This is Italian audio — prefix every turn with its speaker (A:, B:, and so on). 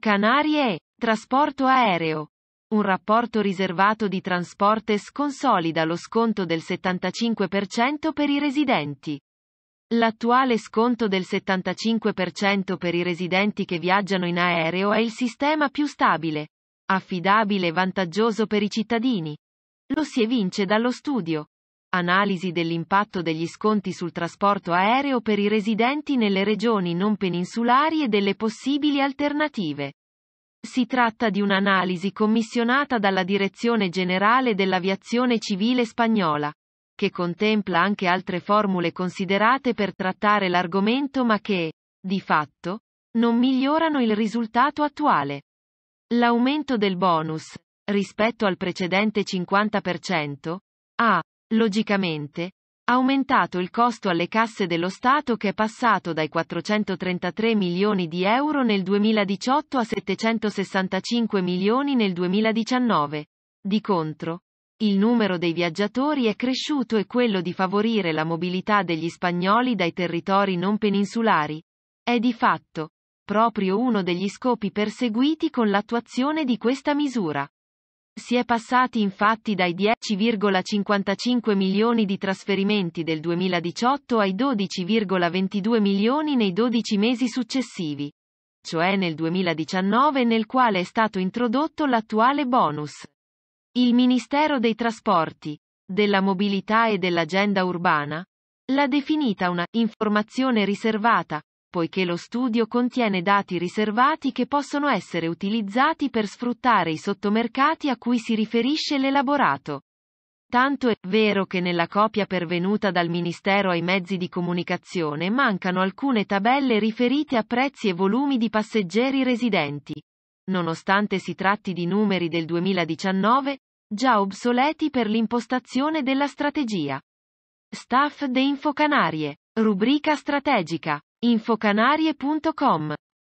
A: Canarie e trasporto aereo. Un rapporto riservato di Transportes consolida lo sconto del 75% per i residenti. L'attuale sconto del 75% per i residenti che viaggiano in aereo è il sistema più stabile, affidabile e vantaggioso per i cittadini. Lo si evince dallo studio, analisi dell'impatto degli sconti sul trasporto aereo per i residenti nelle regioni non peninsulari e delle possibili alternative. Si tratta di un'analisi commissionata dalla Direzione Generale dell'Aviazione Civile Spagnola, che contempla anche altre formule considerate per trattare l'argomento ma che, di fatto, non migliorano il risultato attuale. L'aumento del bonus, rispetto al precedente 50%, ha, logicamente, aumentato il costo alle casse dello Stato che è passato dai 433 milioni di euro nel 2018 a 765 milioni nel 2019. Di contro, il numero dei viaggiatori è cresciuto e quello di favorire la mobilità degli spagnoli dai territori non peninsulari è di fatto proprio uno degli scopi perseguiti con l'attuazione di questa misura. Si è passati infatti dai 10,55 milioni di trasferimenti del 2018 ai 12,22 milioni nei 12 mesi successivi, cioè nel 2019 nel quale è stato introdotto l'attuale bonus. Il Ministero dei Trasporti, della Mobilità e dell'Agenda Urbana l'ha definita una informazione riservata, poiché lo studio contiene dati riservati che possono essere utilizzati per sfruttare i sottomercati a cui si riferisce l'elaborato. Tanto è vero che nella copia pervenuta dal Ministero ai mezzi di comunicazione mancano alcune tabelle riferite a prezzi e volumi di passeggeri residenti. Nonostante si tratti di numeri del 2019, già obsoleti per l'impostazione della strategia. Staff de Infocanarie. Rubrica strategica infocanarie.com